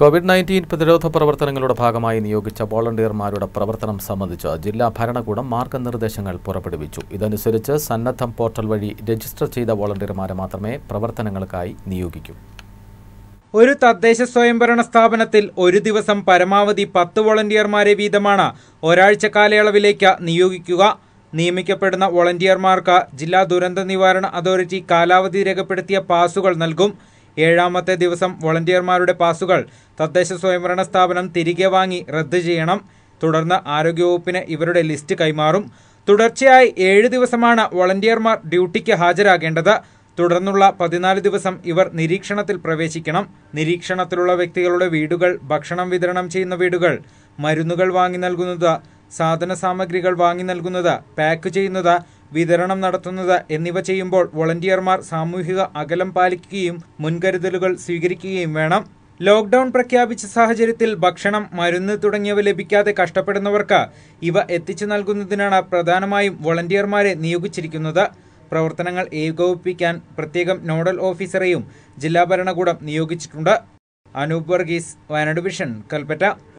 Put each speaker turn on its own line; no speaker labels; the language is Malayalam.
കോവിഡ് നയൻറ്റീൻ പ്രതിരോധ പ്രവർത്തനങ്ങളുടെ ഭാഗമായി നിയോഗിച്ച വോളണ്ടിയർമാരുടെ പ്രവർത്തനം സംബന്ധിച്ച് ജില്ലാ ഭരണകൂടം മാർഗനിർദ്ദേശങ്ങൾ പുറപ്പെടുവിച്ചു ഇതനുസരിച്ച് സന്നദ്ധം പോർട്ടൽ വഴി രജിസ്റ്റർ ചെയ്ത വോളണ്ടിയർമാരെ മാത്രമേ പ്രവർത്തനങ്ങൾക്കായി നിയോഗിക്കൂ
ഒരു തദ്ദേശ സ്വയംഭരണ സ്ഥാപനത്തിൽ ഒരു ദിവസം പരമാവധി പത്ത് വോളണ്ടിയർമാരെ വീതമാണ് ഒരാഴ്ച കാലയളവിലേക്ക് നിയോഗിക്കുക നിയമിക്കപ്പെടുന്ന വോളണ്ടിയർമാർക്ക് ജില്ലാ ദുരന്ത നിവാരണ അതോറിറ്റി കാലാവധി രേഖപ്പെടുത്തിയ പാസുകൾ നൽകും ഏഴാമത്തെ ദിവസം വോളണ്ടിയർമാരുടെ പാസുകൾ തദ്ദേശ സ്വയംഭരണ സ്ഥാപനം തിരികെ വാങ്ങി റദ്ദ് ചെയ്യണം തുടർന്ന് ആരോഗ്യവകുപ്പിന് ഇവരുടെ ലിസ്റ്റ് കൈമാറും തുടർച്ചയായി ഏഴ് ദിവസമാണ് വോളണ്ടിയർമാർ ഡ്യൂട്ടിക്ക് ഹാജരാകേണ്ടത് തുടർന്നുള്ള പതിനാല് ദിവസം ഇവർ നിരീക്ഷണത്തിൽ പ്രവേശിക്കണം നിരീക്ഷണത്തിലുള്ള വ്യക്തികളുടെ വീടുകൾ ഭക്ഷണം വിതരണം ചെയ്യുന്ന വീടുകൾ മരുന്നുകൾ വാങ്ങി നൽകുന്നത് സാധന സാമഗ്രികൾ വാങ്ങി നൽകുന്നത് പാക്ക് ചെയ്യുന്നത് വിതരണം നടത്തുന്നത് എന്നിവ ചെയ്യുമ്പോൾ വോളണ്ടിയർമാർ സാമൂഹിക അകലം പാലിക്കുകയും മുൻകരുതലുകൾ സ്വീകരിക്കുകയും വേണം ലോക്ക്ഡൌൺ പ്രഖ്യാപിച്ച സാഹചര്യത്തിൽ ഭക്ഷണം മരുന്ന് തുടങ്ങിയവ ലഭിക്കാതെ കഷ്ടപ്പെടുന്നവർക്ക് ഇവ എത്തിച്ചു നൽകുന്നതിനാണ് പ്രധാനമായും വോളണ്ടിയർമാരെ നിയോഗിച്ചിരിക്കുന്നത് പ്രവർത്തനങ്ങൾ ഏകോപിപ്പിക്കാൻ പ്രത്യേകം നോഡൽ ഓഫീസറെയും ജില്ലാ ഭരണകൂടം നിയോഗിച്ചിട്ടുണ്ട് അനൂപ് വർഗീസ് വയനാട് വിഷൻ കൽപ്പറ്റ